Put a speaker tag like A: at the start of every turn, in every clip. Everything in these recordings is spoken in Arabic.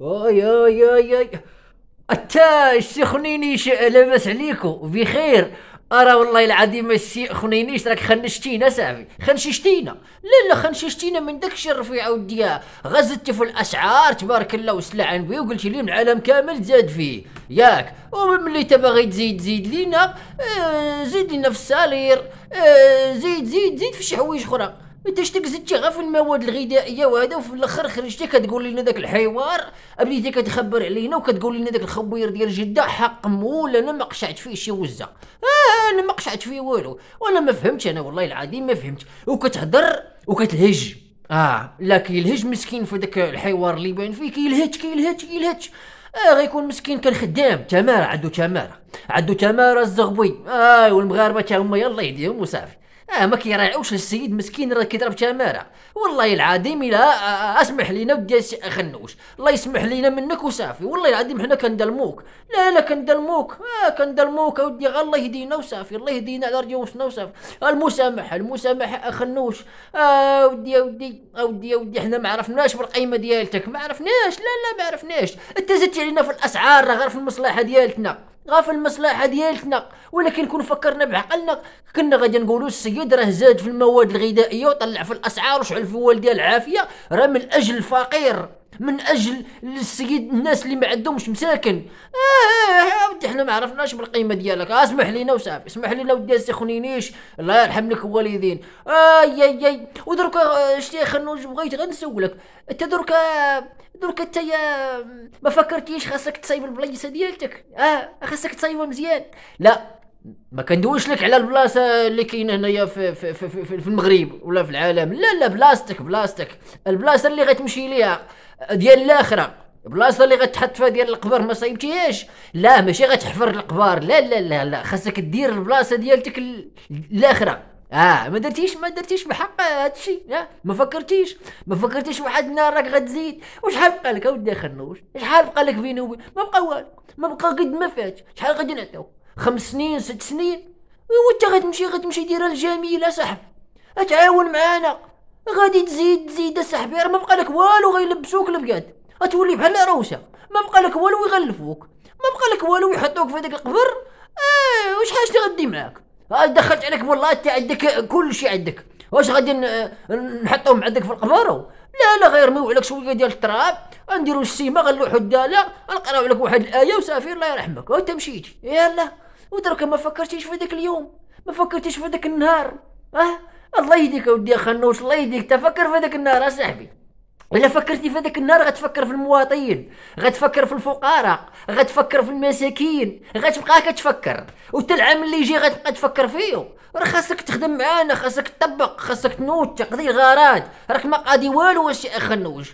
A: اوي اوي اوي, أوي. اتا الشي خنينيش لاباس عليكو بخير ارى والله العظيم السي خنينيش راك خنشتينا صاحبي خنششتينا لا لا خنششتينا من داكشي الرفيع وديا غزتي في الاسعار تبارك الله وسلع بي وقلتي لي العالم كامل زاد فيه ياك وملي باغي تزيد زيد لينا آه زيد لينا في السالير آه زيد زيد زيد في شي حوايج اخرى انت شتك زدتي غير في المواد الغذائيه وهذا وفي الاخر خرجتي كتقول لنا ذاك الحوار بديتي كتخبر علينا وكتقول لنا ذاك الخبير ديال جده حق مول انا ما قشعت فيه شي وزه آه انا ما قشعت فيه والو وانا ما فهمتش انا والله العظيم ما فهمت وكتهضر وكتهج اه لا كيلهج مسكين في ذاك الحوار اللي باين فيه كيلهج كيلهج كيلهج اه غيكون مسكين كان خدام تماره عندو تماره عندو تماره الزغبي اه والمغاربه تا هما يلاه يديهم وصافي اه ما كيراعوش السيد مسكين راه كيضرب تماره والله العظيم الا آه، آه، اسمح لينا ودي خنوش الله يسمح لينا منك وصافي والله العظيم حنا كندلموك لا لا كندلموك اه كندلموك اودي غير الله يهدينا وصافي الله يهدينا على رجوسنا وصافي المسامحه المسامحه اخنوش اه ودي اودي اودي اودي حنا ما عرفناش بالقيمه ديالتك ما عرفناش لا لا ما عرفناش انت زدتي علينا في الاسعار غير في المصلحه ديالتنا غاف المصلحة ديالتنا ولكن كون فكرنا بعقلنا كنا غادي نقولوا السيد راه زاد في المواد الغذائية وطلع في الأسعار وشعل في والديه العافية راه من أجل الفقير من اجل السيد الناس اللي ما عندهمش مساكن اه اودي حنا ما عرفناش بالقيمه ديالك اسمح لينا وصافي اسمح لينا ودي السخنينيش الله يرحم لك الوالدين اي اي اي ودرك آه، شتي نوج بغيت غير نسولك انت درك آه، درك انت آه، ما فكرتيش خاصك تصايب البلايصه ديالتك اه خاصك تصايبها مزيان لا ما كندويش لك على البلاصه اللي كاينه هنايا في, في, في, في, في المغرب ولا في العالم لا لا بلاصتك بلاصتك البلاصه اللي غتمشي ليها ديال الاخره البلاصه اللي غتحط فيها ديال القبر ما صايبتيهاش لا ماشي غتحفر القبار لا لا لا لا خاصك دير البلاصه ديالتك الاخره اه ما درتيش ما درتيش بحق هادشي آه، ما فكرتيش ما فكرتيش واحد النهار راك غتزيد وشحال بقى لك اودي خنوش شحال بقى لك بيني وبين ما بقى والو ما بقى قد ما فات شحال غادي نعطيو خمس سنين ست سنين انت غتمشي غتمشي ديرها الجميله صاحبي اتعاون معانا غادي تزيد تزيد صاحبي راه ما بقى لك والو غيلبسوك البياد غتولي بحال العروسه ما بقى لك والو يغلفوك ما بقى لك والو يحطوك في داك القبر ايه واش حاجتي غدي معاك آه، دخلت عليك والله انت عندك كل شيء عندك واش غادي نحطوهم عندك في القبر لا لا غيرميو عليك شويه ديال التراب غنديروا السيمه غنلوحوا الداله غنقراو لك واحد الايه وصافي الله يرحمك وانت مشيتي يلاه ودرك ما فكرتيش في ذاك اليوم ما فكرتيش في ذاك النهار اه الله يهديك اودي خنوش الله يهديك تفكر في ذاك النهار اصاحبي الا فكرتي في ذاك النهار غتفكر في المواطنين غتفكر في الفقراء غتفكر في المساكين غتبقى كتفكر وحتى العام اللي يجي غتبقى تفكر فيه راه خاصك تخدم معانا خاصك تطبق خاصك تنوض تقضي الغارات راك ما قادي والو واش خنوش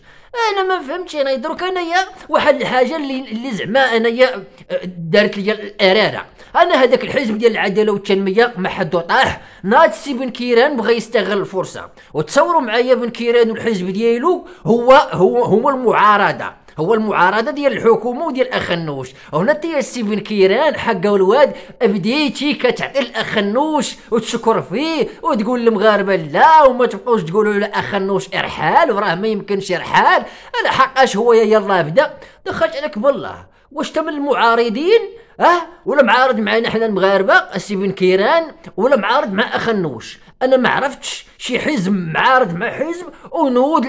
A: انا ما فهمتش انا درك انايا واحد الحاجه اللي اللي زعما انايا أه، دارت لي الاراره انا هذاك الحزب ديال العداله والتنميه ما حدو طاح ناض سي بن كيران بغى يستغل الفرصه وتصوروا معايا بن كيران والحزب ديالو هو هو هما المعارضه هو المعارضه ديال الحكومه وديال الاخ النوش هنا السي بن كيران حق الواد بديتي كتعطي الاخ النوش وتشكر فيه وتقول للمغاربه لا وما تبقوش تقولوا له اخ النوش ارحال وراه ما يمكنش ارحال انا حقاش هو يلا بدا دخلت عليك بالله واش من المعارضين اه ولا معارض معنا حنا المغاربه السي بن كيران ولا معارض مع اخ النوش انا ما عرفتش شي حزب معارض مع حزب ونود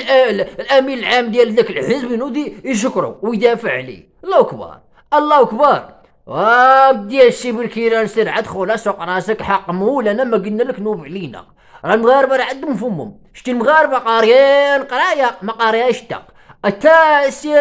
A: الامين العام ديال ذاك الحزب ينود يشكرو ويدافع عليه الله اكبر الله اكبر وابدي الشي بالكيران سير عاد خولا سوق راسك حق مول انا ما قلنا لك نوب علينا راه المغاربه راه عندهم فمهم شتي المغاربه قاريين قرايه ما قاريهاش تا سي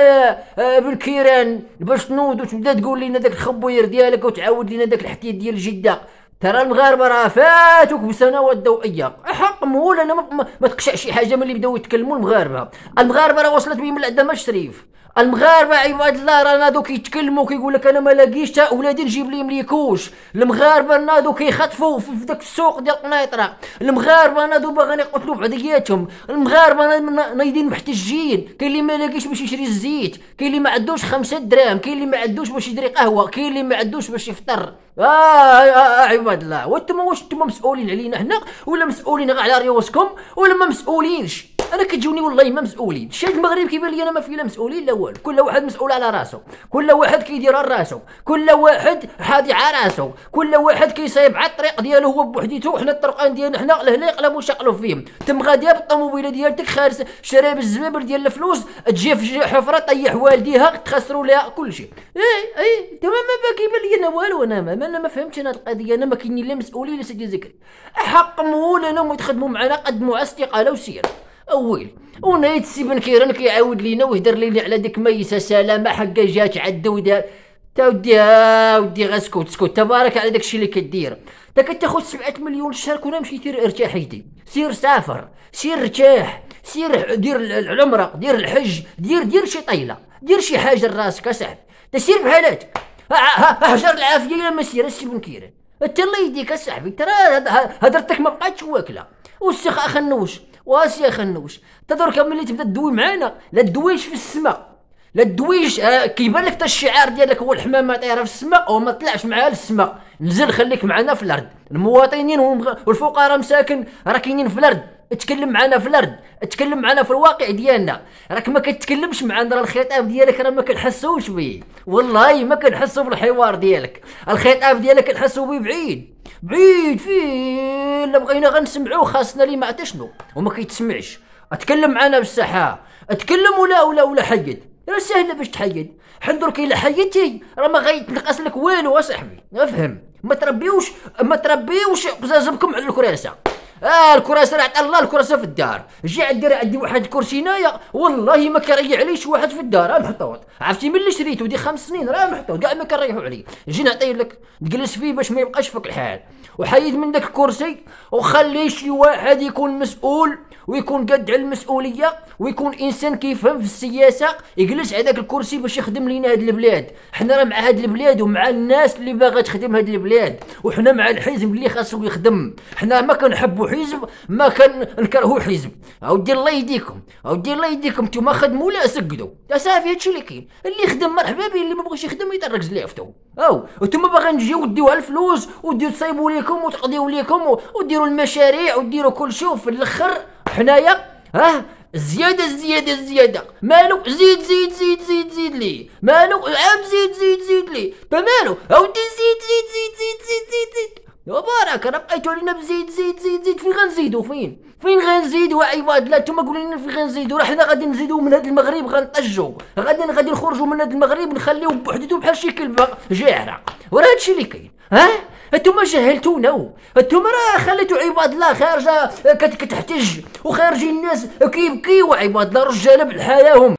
A: بالكيران باش تنوض وتبدا تقول لنا داك الخبوير ديالك وتعاود لنا داك الحكي ديال جده ترى المغاربه راه فاتوك بسنوات ضوئيه حق مول انا ما, ما تقشعش شي حاجه ملي بداو يتكلموا المغاربه المغاربه راه وصلت بهم ما الشريف المغاربه عباد الله رانا دوك يتكلموا كيقول لك انا ما لاقيش حتى اولادي نجيب لي مليكوش المغاربه رانا دوك يخطفوا في داك السوق ديال القنيطره المغاربه رانا باغيين يقتلوا بعضياتهم المغاربه رانا نايضين محتجين كاين اللي ما لاقيش باش يشري الزيت كاين اللي ما عندوش خمسة دراهم كاين اللي ما عندوش باش يدري قهوه كاين اللي ما عندوش باش يفطر آه, آه, آه عباد آه، الله وانتم واش انتم مسؤولين علينا هنا ولا مسؤولين على ريوسكم ولا ما مسؤولينش انا كتجوني والله ما مسؤولين الشعب المغرب كيبان لي انا ما فيه لا مسؤولين لا والو كل واحد مسؤول على راسه كل واحد كيدير على راسه كل واحد حاضي على راسه كل واحد كيصايب على الطريق ديالو هو بوحديته وحنا الطرقان ديالنا حنا لهنا يقلبوا شقلوا فيهم تم غاديه بالطوموبيله ديالتك خارس شراب الزبابر ديال الفلوس تجي في حفره طيح والديها تخسروا لها كل شيء اي اي إيه، تمام ما كيبان لي انا والو انا ما انا ما فهمتش انا القضيه انا ما كاينين لا مسؤولين لا سيدي زكري حق مول انا يتخدموا معنا قدموا استقاله وسير ويل ونايت سيبن كيران كيعاود لينا ويهدر لينا على ديك ميسه سلامه حقا جات عدا ودا تا ودي ودي غا سكوت تبارك على داكشي اللي كدير تا كتاخد سبعة مليون شارك كون مشي دير ارتاح يدي سير سافر سير ارتاح سير دير العمره دير الحج دير دير شي طيله دير شي حاجه لراسك اصاحبي تا سير بحالاتك احجر العافيه الا ما سير السي بن كيران انت الله يديك اصاحبي ترى هضرتك ما بقاتش واكله والسخ اخنوش واش يا خنوش انت درك ملي تبدا تدوي معانا لا تدويش في السماء لا تدويش آه كيبان لك الشعار ديالك هو الحمامه طايره في السماء وما طلعش معاها للسماء نزل خليك معنا في الارض المواطنين والفقراء مساكن راه كاينين في الارض اتكلم معنا في الارض اتكلم معنا في الواقع ديالنا راك ما كتكلمش معنا راه الخطاب ديالك راه ما كنحسوش به والله ما كنحسو بالحوار ديالك الخطاب ديالك كنحسو به بعيد بعيد فيه الا بغينا غنسمعوه خاصنا لي ما عرفت شنو وما كيتسمعش اتكلم معانا بالصحه اتكلم ولا ولا ولا حيد راه ساهله باش تحيد حل درك الا حيدتي راه ما غيتنقص لك والو اصاحبي افهم ما تربيوش ما تربيوش قزازمكم على الكراسه اه الكراسه راه الله الكراسه في الدار جي الدرع عندي واحد الكرسي هنايا والله ما كريح شي واحد في الدار راه محطوط عرفتي ملي شريته دي خمس سنين راه محطوط كاع ما كريحوا عليه جي نعطيه لك تجلس فيه باش ما يبقاش فيك الحال وحيد من داك الكرسي وخلي شي واحد يكون مسؤول ويكون قد على المسؤوليه ويكون انسان كيفهم في السياسه يجلس على ذاك الكرسي باش يخدم لينا هاد البلاد حنا راه مع هاد البلاد ومع الناس اللي باغا تخدم هاد البلاد وحنا مع الحزب اللي خاصو يخدم حنا ما كنحبوا حزب ما كنكرهوا حزب اودي الله يديكم اودي الله يديكم نتوما خدموا لا سكدوا صافي هادشي اللي كاين اللي يخدم مرحبا به اللي ما بغاش يخدم يدركز لعفتو او نتوما باغيين نجيو وديوها الفلوس وديو تصايبوا ليكم وتقضيو ليكم وديروا المشاريع وديروا كل شيء وفي الاخر حنايا ها زيادة زيادة زيادة مالو زيد زيد زيد زيد زيد لي مالو عام زيد زيد زيد لي بمالو اودي زيد زيد زيد زيد زيد زيد, زيد. وبارك انا بقيتو علينا بزيد زيد زيد زيد فين غنزيدو فين فين غنزيدو عباد لا نتوما قولوا لنا فين غنزيدو راه حنا غادي نزيدو من هذا المغرب غنطجو غادي غادي نخرجوا من هذا المغرب نخليوه بوحدو بحال شي كلبه جاعره وراه هادشي اللي كاين ها انتم جهلتونا انتم راه خليتوا عباد الله خارجه كتحتج وخارجين الناس كيبكيو عباد الله رجاله بحالهم